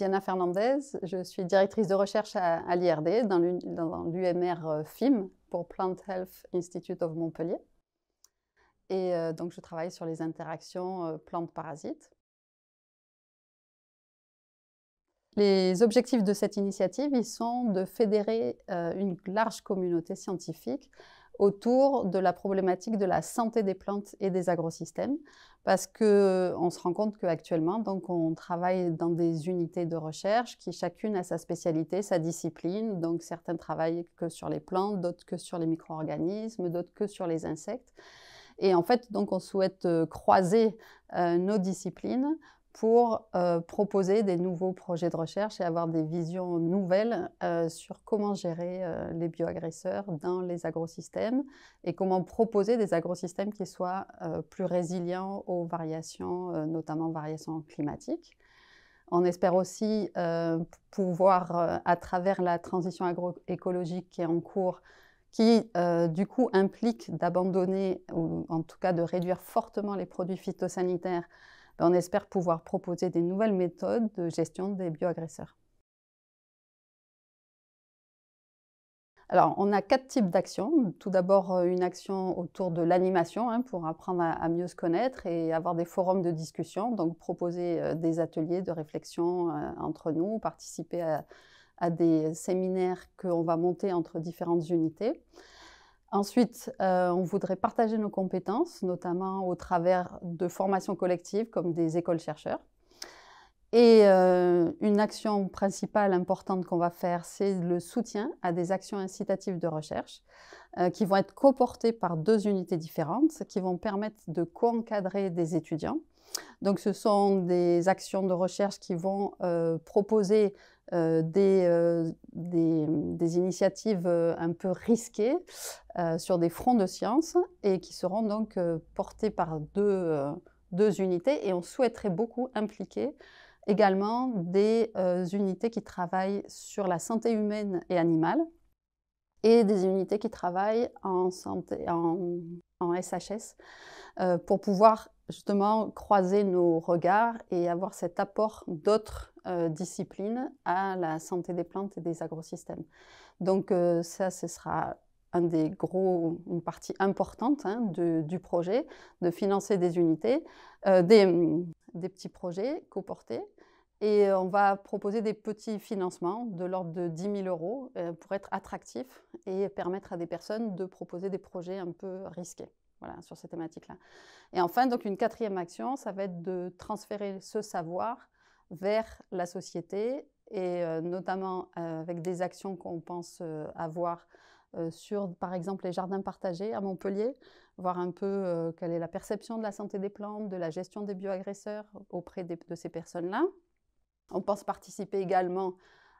Diana Fernandez, je suis directrice de recherche à, l'IRD, dans l'UMR euh, FIM, pour Plant Health Institute of Montpellier. Et euh, donc, je travaille sur les interactions euh, plantes-parasites. Les objectifs de cette initiative, ils sont de fédérer une large communauté scientifique autour de la problématique de la santé des plantes et des agrosystèmes, parce qu'on euh, se rend compte qu'actuellement, donc, on travaille dans des unités de recherche qui chacune a sa spécialité, sa discipline. Donc, certains travaillent que sur les plantes, d'autres que sur les micro-organismes, d'autres que sur les insectes. Et en fait, donc, on souhaite euh, croiser euh, nos disciplines pour euh, proposer des nouveaux projets de recherche et avoir des visions nouvelles euh, sur comment gérer euh, les bioagresseurs dans les agrosystèmes et comment proposer des agrosystèmes qui soient plus résilients aux variations, notamment variations climatiques. On espère aussi pouvoir, à travers la transition agroécologique qui est en cours, qui du coup implique d'abandonner ou en tout cas de réduire fortement les produits phytosanitaires ben, on espère pouvoir proposer des nouvelles méthodes de gestion des bioagresseurs. Alors, on a quatre types d'actions. Tout d'abord, euh, une action autour de l'animation hein, pour apprendre à, mieux se connaître et avoir des forums de discussion, donc proposer euh, des ateliers de réflexion euh, entre nous, participer à, à des séminaires qu'on va monter entre différentes unités. Ensuite, euh, on voudrait partager nos compétences, notamment au travers de formations collectives comme des écoles chercheurs. Et euh, une action principale importante qu'on va faire, c'est le soutien à des actions incitatives de recherche euh, qui vont être coportées par deux unités différentes, qui vont permettre de co-encadrer des étudiants donc, ce sont des actions de recherche qui vont euh, proposer euh, euh, des, initiatives un peu risquées sur des fronts de science et qui seront donc portées par deux, unités. Et on souhaiterait beaucoup impliquer également des unités qui travaillent sur la santé humaine et animale et des unités qui travaillent en, en SHS pour pouvoir justement croiser nos regards et avoir cet apport d'autres euh, disciplines à la santé des plantes et des agrosystèmes. Donc euh, ça, ce sera un des gros, une partie importante hein, du projet, de financer des unités, euh, des, des, petits projets coportés. Et on va proposer des petits financements de l'ordre de 10 000 euros pour être attractifs et permettre à des personnes de proposer des projets un peu risqués voilà, sur ces thématiques-là. Et enfin, donc une quatrième action, ça va être de transférer ce savoir vers la société et euh, notamment euh, avec des actions qu'on pense euh, avoir sur, par exemple, les jardins partagés à Montpellier, voir un peu quelle est la perception de la santé des plantes, de la gestion des bioagresseurs auprès de ces personnes-là. On pense participer également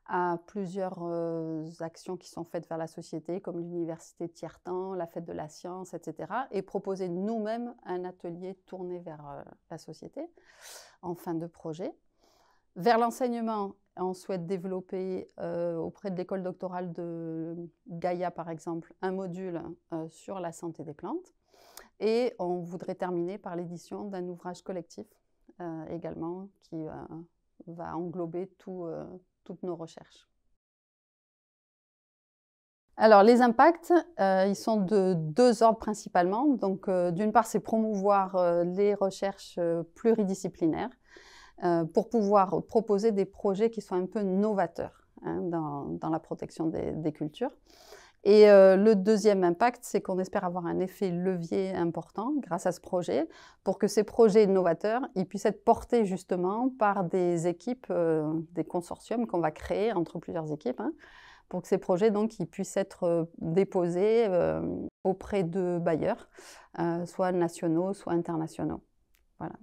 à plusieurs actions qui sont faites vers la société, comme l'université Tiertan, la fête de la science, etc., et proposer nous-mêmes un atelier tourné vers la société en fin de projet. Vers l'enseignement, on souhaite développer auprès de l'école doctorale de Gaïa, par exemple, un module sur la santé des plantes. Et on voudrait terminer par l'édition d'un ouvrage collectif également qui va englober tout, nos recherches. Alors les impacts, euh, ils sont de deux ordres principalement. Donc euh, d'une part, c'est promouvoir euh, les recherches pluridisciplinaires pour pouvoir proposer des projets qui soient un peu novateurs hein, dans, la protection des cultures. Et euh, le deuxième impact, c'est qu'on espère avoir un effet levier important grâce à ce projet pour que ces projets innovateurs ils puissent être portés justement par des équipes, euh, des consortiums qu'on va créer entre plusieurs équipes. Hein, pour que ces projets donc, ils puissent être euh, déposés auprès de bailleurs, soit nationaux, soit internationaux. Voilà.